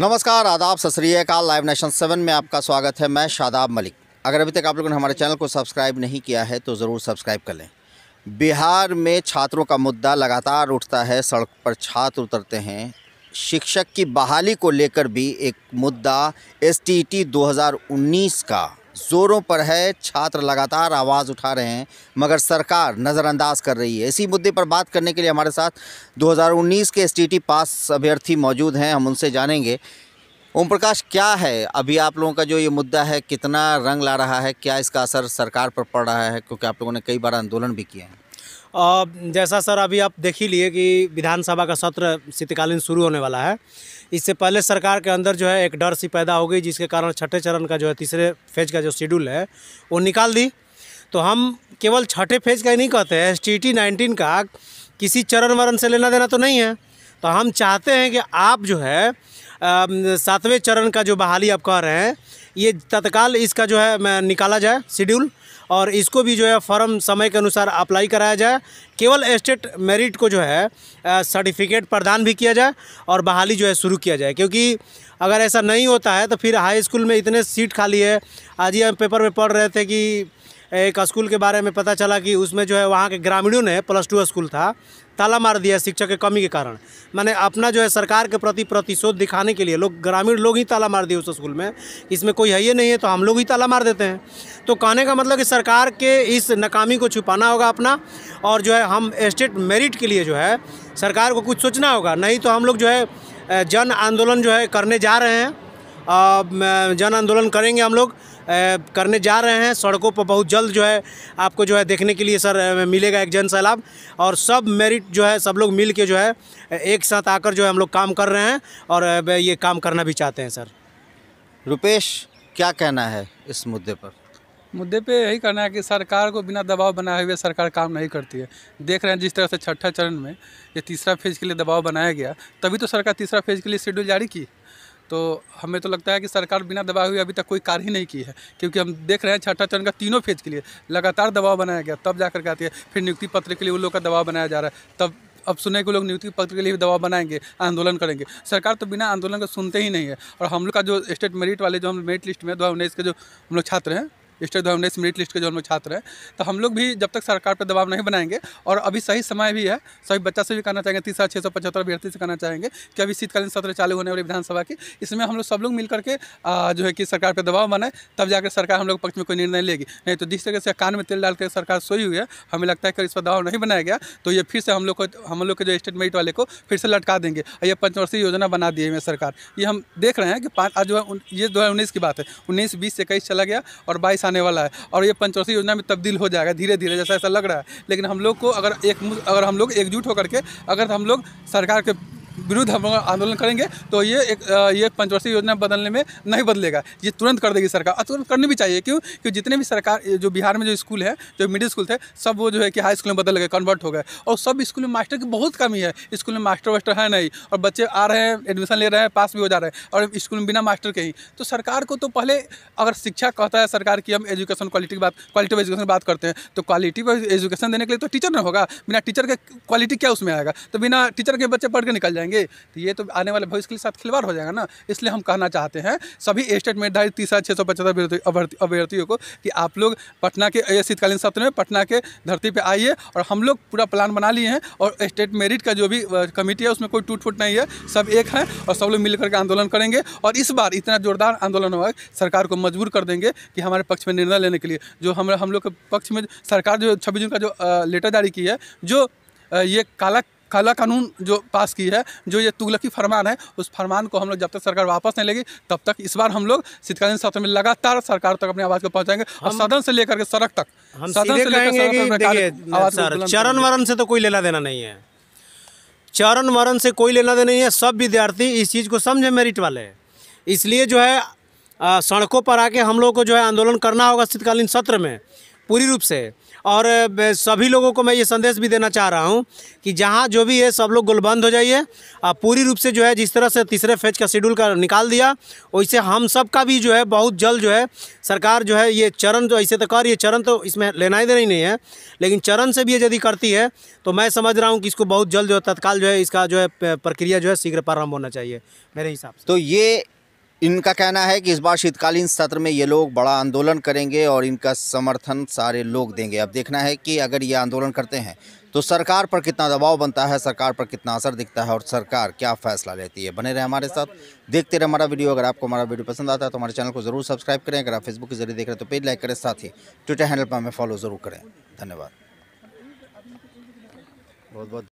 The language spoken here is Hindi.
नमस्कार आदाब सतरीकाल लाइव नेशन सेवन में आपका स्वागत है मैं शादाब मलिक अगर अभी तक आप लोगों ने हमारे चैनल को सब्सक्राइब नहीं किया है तो ज़रूर सब्सक्राइब कर लें बिहार में छात्रों का मुद्दा लगातार उठता है सड़क पर छात्र उतरते हैं शिक्षक की बहाली को लेकर भी एक मुद्दा एस टी का ज़ोरों पर है छात्र लगातार आवाज़ उठा रहे हैं मगर सरकार नज़रअंदाज कर रही है इसी मुद्दे पर बात करने के लिए हमारे साथ 2019 के एसटीटी पास अभ्यर्थी मौजूद हैं हम उनसे जानेंगे ओम प्रकाश क्या है अभी आप लोगों का जो ये मुद्दा है कितना रंग ला रहा है क्या इसका असर सरकार पर पड़ रहा है क्योंकि आप लोगों ने कई बार आंदोलन भी किए हैं जैसा सर अभी आप देख ही लिए कि विधानसभा का सत्र शीतकालीन शुरू होने वाला है इससे पहले सरकार के अंदर जो है एक डर सी पैदा हो गई जिसके कारण छठे चरण का जो है तीसरे फेज का जो शेड्यूल है वो निकाल दी तो हम केवल छठे फेज का ही नहीं कहते हैं एस टी नाइनटीन का किसी चरण वरण से लेना देना तो नहीं है तो हम चाहते हैं कि आप जो है सातवें चरण का जो बहाली आप कह रहे हैं ये तत्काल इसका जो है निकाला जाए शेड्यूल और इसको भी जो है फॉर्म समय के अनुसार अप्लाई कराया जाए केवल एस्टेट मेरिट को जो है सर्टिफिकेट प्रदान भी किया जाए और बहाली जो है शुरू किया जाए क्योंकि अगर ऐसा नहीं होता है तो फिर हाई स्कूल में इतने सीट खाली है आज ही हम पेपर में पढ़ रहे थे कि एक स्कूल के बारे में पता चला कि उसमें जो है वहाँ के ग्रामीणों ने प्लस टू स्कूल था ताला मार दिया शिक्षा के कमी के कारण मैंने अपना जो है सरकार के प्रति प्रतिशोध दिखाने के लिए लोग ग्रामीण लोग ही ताला मार दिए उस स्कूल में इसमें कोई है ही नहीं है तो हम लोग ही ताला मार देते हैं तो कहने का मतलब कि सरकार के इस नाकामी को छुपाना होगा अपना और जो है हम स्टेट मेरिट के लिए जो है सरकार को कुछ सोचना होगा नहीं तो हम लोग जो है जन आंदोलन जो है करने जा रहे हैं जन आंदोलन करेंगे हम लोग करने जा रहे हैं सड़कों पर बहुत जल्द जो है आपको जो है देखने के लिए सर मिलेगा एक जन सैलाब और सब मेरिट जो है सब लोग मिल के जो है एक साथ आकर जो है हम लोग काम कर रहे हैं और ये काम करना भी चाहते हैं सर रुपेश क्या कहना है इस मुद्दे पर मुद्दे पे यही कहना है कि सरकार को बिना दबाव बनाए हुए सरकार काम नहीं करती है देख रहे हैं जिस तरह से छठा चरण में ये तीसरा फेज के लिए दबाव बनाया गया तभी तो सरकार तीसरा फेज के लिए शेड्यूल जारी की तो हमें तो लगता है कि सरकार बिना दबाव हुए अभी तक कोई कार्य ही नहीं की है क्योंकि हम देख रहे हैं छठा चरण का तीनों फेज के लिए लगातार दबाव बनाया गया तब जाकर करके आती है फिर नियुक्ति पत्र के लिए उन लोग का दबाव बनाया जा रहा है तब अब सुने को लोग नियुक्ति पत्र के लिए भी दबाव बनाएंगे आंदोलन करेंगे सरकार तो बिना आंदोलन का सुनते ही नहीं है और हम लोग का जो स्टेट मेरिट वाले जो हम मेरिट लिस्ट में दो हज़ार उन्नीस के जो हम लोग छात्र हैं स्टेट गवर्नमेंट मेरिट लिस्ट के जो हम लोग छात्र हैं तो हम लोग भी जब तक सरकार पर दबाव नहीं बनाएंगे और अभी सही समय भी है सभी बच्चा से भी कहना चाहेंगे तीस हज़ार छः सौ पचहत्तर अभ्यर्थी से कहना चाहेंगे कि अभी शीतकालीन सत्र चालू होने वाली विधानसभा की इसमें हम लोग सब लोग मिल करके जो है कि सरकार पर दबाव बनाए तब जाकर सरकार हम लोग पक्ष में कोई निर्णय लेगी नहीं तो जिस तरह से कान में तेल डाल के सरकार सोई हुई है हमें लगता है कि इस पर दबाव नहीं बनाया गया तो ये फिर से हम लोग को हम लोग के जो स्टेट मेरिट वाले को फिर से लटका देंगे और ये पंचवर्षीय योजना बना दी है सरकार ये हम देख रहे हैं कि पाँच आज जो है ये दो की बात है उन्नीस बीस इक्कीस चला गया और बाईस आने वाला है और ये पंचवर्षीय योजना में तब्दील हो जाएगा धीरे धीरे जैसा ऐसा लग रहा है लेकिन हम लोग को अगर एक अगर हम लोग एकजुट होकर के अगर हम लोग सरकार के विरुद्ध हम आंदोलन करेंगे तो ये एक ये पंचवर्षीय योजना बदलने में नहीं बदलेगा ये तुरंत कर देगी सरकार और तुरंत करनी भी चाहिए क्यों क्योंकि जितने भी सरकार जो बिहार में जो स्कूल है जो मिडिल स्कूल थे सब वो जो है कि हाई स्कूल में बदल गए कन्वर्ट हो गए और सब स्कूल में मास्टर की बहुत कमी है स्कूल में मास्टर वास्टर है नहीं और बच्चे आ रहे हैं एडमिशन ले रहे हैं पास भी हो जा रहे हैं और स्कूल में बिना मास्टर के ही तो सरकार को तो पहले अगर शिक्षा कहता है सरकार की हम एजुकेशन क्वालिटी की बात क्वालिटी ऑफ एजुकेशन बात करते हैं तो क्वालिटी ऑफ एजुकेशन देने के लिए तो टीचर ना होगा बिना टीचर के क्वालिटी क्या उसमें आएगा तो बिना टीचर के बच्चे पढ़ के निकल जाए जाएंगे तो ये तो आने वाले भविष्य के साथ खिलवाड़ हो जाएगा ना इसलिए हम कहना चाहते हैं सभी स्टेट में ढाई तीस छः सौ पचहत्तर अभ्यर्थियों को कि आप लोग पटना के शीतकालीन सत्र में पटना के धरती पर आइए और हम लोग पूरा प्लान बना लिए हैं और स्टेट मेरिट का जो भी कमेटी है उसमें कोई टूट फूट नहीं है सब एक है और सब लोग मिलकर के आंदोलन करेंगे और इस बार इतना जोरदार आंदोलन होगा सरकार को मजबूर कर देंगे कि हमारे पक्ष में निर्णय लेने के लिए जो हम हम लोग के पक्ष में सरकार जो छब्बीस जून का जो लेटर जारी की है जो ये काला काला कानून जो पास की है जो ये तुगलकी फरमान है उस फरमान को हम लोग जब तक सरकार वापस नहीं लेगी तब तक इस बार हम लोग शीतकालीन सत्र में लगातार सरकार तक अपनी आवाज़ को पहुँचाएंगे और सदन से लेकर के सड़क तक सदन से लेकर चरण वरण से तो कोई लेना देना नहीं है चरण वरण से कोई लेना देना नहीं है सब विद्यार्थी इस चीज़ को समझे मेरिट वाले इसलिए जो है सड़कों पर आके हम लोग को जो है आंदोलन करना होगा शीतकालीन सत्र में पूरी रूप से और सभी लोगों को मैं ये संदेश भी देना चाह रहा हूँ कि जहाँ जो भी है सब लोग गुलबंद हो जाइए और पूरी रूप से जो है जिस तरह से तीसरे फेज का शेड्यूल का निकाल दिया वैसे हम सब का भी जो है बहुत जल्द जो है सरकार जो है ये चरण तो ऐसे तो कर ये चरण तो इसमें लेना ही देना ही नहीं है लेकिन चरण से भी यदि करती है तो मैं समझ रहा हूँ कि इसको बहुत जल्द जो है तत्काल जो है इसका जो है प्रक्रिया जो है शीघ्र प्रारंभ होना चाहिए मेरे हिसाब से तो ये इनका कहना है कि इस बार शीतकालीन सत्र में ये लोग बड़ा आंदोलन करेंगे और इनका समर्थन सारे लोग देंगे अब देखना है कि अगर ये आंदोलन करते हैं तो सरकार पर कितना दबाव बनता है सरकार पर कितना असर दिखता है और सरकार क्या फैसला लेती है बने रहे हमारे साथ देखते रहे हमारा वीडियो अगर आपको हमारा वीडियो पसंद आता है तो हमारे चैनल को जरूर सब्सक्राइब करें अगर आप फेसबुक के जरिए देख रहे हैं तो पेज लाइक करें साथ ही ट्विटर हैंडल पर हमें फॉलो ज़रूर करें धन्यवाद बहुत बहुत